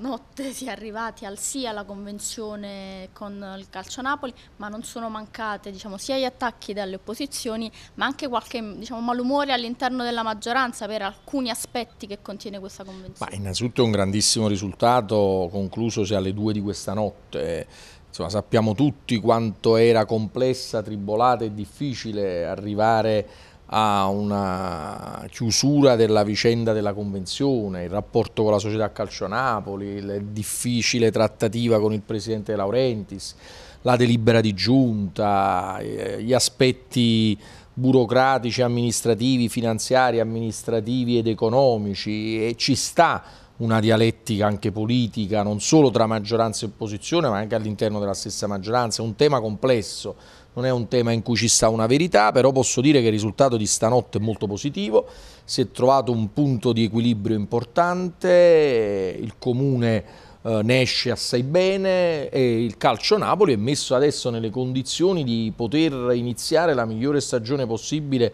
notte si è arrivati al sì alla convenzione con il Calcio Napoli, ma non sono mancate diciamo, sia gli attacchi dalle opposizioni, ma anche qualche diciamo, malumore all'interno della maggioranza per alcuni aspetti che contiene questa convenzione. Ma innanzitutto è un grandissimo risultato concluso conclusosi alle due di questa notte. Insomma, sappiamo tutti quanto era complessa, tribolata e difficile arrivare a una chiusura della vicenda della convenzione, il rapporto con la società Calcio Napoli, la difficile trattativa con il presidente Laurentiis, la delibera di giunta, eh, gli aspetti burocratici, amministrativi, finanziari, amministrativi ed economici e ci sta una dialettica anche politica non solo tra maggioranza e opposizione ma anche all'interno della stessa maggioranza, è un tema complesso non è un tema in cui ci sta una verità, però posso dire che il risultato di stanotte è molto positivo, si è trovato un punto di equilibrio importante, il comune eh, ne esce assai bene e il calcio Napoli è messo adesso nelle condizioni di poter iniziare la migliore stagione possibile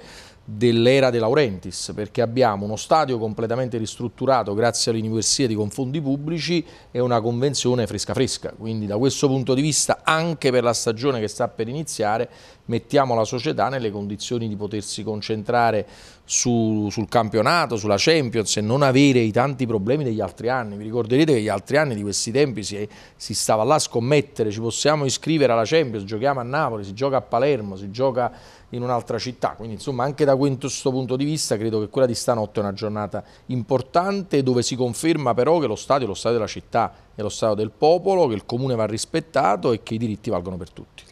dell'era De Laurentiis, perché abbiamo uno stadio completamente ristrutturato grazie all'università con fondi pubblici e una convenzione fresca fresca, quindi da questo punto di vista anche per la stagione che sta per iniziare mettiamo la società nelle condizioni di potersi concentrare su, sul campionato, sulla Champions e non avere i tanti problemi degli altri anni, vi ricorderete che gli altri anni di questi tempi si, si stava là a scommettere, ci possiamo iscrivere alla Champions, giochiamo a Napoli, si gioca a Palermo, si gioca in un'altra città, quindi insomma anche da questo punto di vista credo che quella di stanotte è una giornata importante dove si conferma però che lo Stato è lo Stato della città, è lo Stato del popolo, che il Comune va rispettato e che i diritti valgono per tutti.